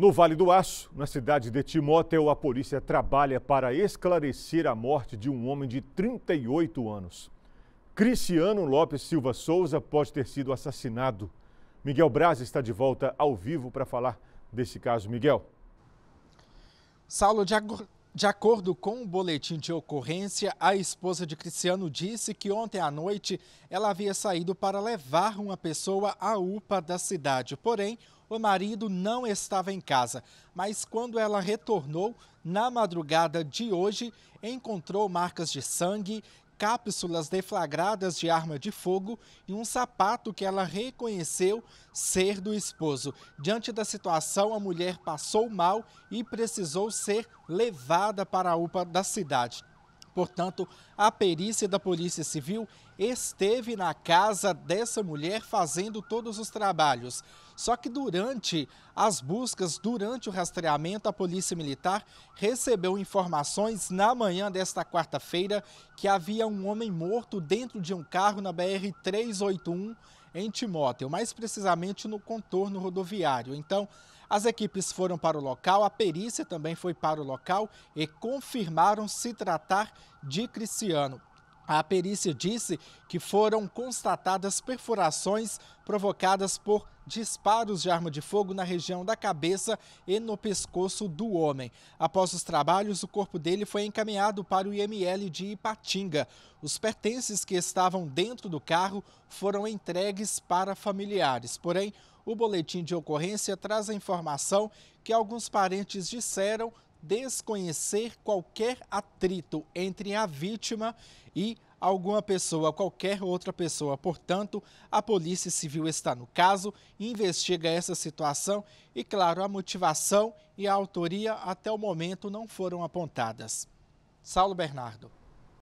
No Vale do Aço, na cidade de Timóteo, a polícia trabalha para esclarecer a morte de um homem de 38 anos. Cristiano Lopes Silva Souza pode ter sido assassinado. Miguel Braz está de volta ao vivo para falar desse caso. Miguel. Saulo, de, de acordo com o boletim de ocorrência, a esposa de Cristiano disse que ontem à noite ela havia saído para levar uma pessoa à UPA da cidade. Porém, o marido não estava em casa. Mas quando ela retornou, na madrugada de hoje, encontrou marcas de sangue cápsulas deflagradas de arma de fogo e um sapato que ela reconheceu ser do esposo. Diante da situação, a mulher passou mal e precisou ser levada para a UPA da cidade. Portanto, a perícia da Polícia Civil esteve na casa dessa mulher fazendo todos os trabalhos. Só que durante as buscas, durante o rastreamento, a Polícia Militar recebeu informações na manhã desta quarta-feira que havia um homem morto dentro de um carro na BR 381 em Timóteo, mais precisamente no contorno rodoviário. Então, as equipes foram para o local, a perícia também foi para o local e confirmaram se tratar de Cristiano. A perícia disse que foram constatadas perfurações provocadas por disparos de arma de fogo na região da cabeça e no pescoço do homem. Após os trabalhos, o corpo dele foi encaminhado para o IML de Ipatinga. Os pertences que estavam dentro do carro foram entregues para familiares. Porém, o boletim de ocorrência traz a informação que alguns parentes disseram desconhecer qualquer atrito entre a vítima e alguma pessoa, qualquer outra pessoa. Portanto, a Polícia Civil está no caso, investiga essa situação e, claro, a motivação e a autoria até o momento não foram apontadas. Saulo Bernardo.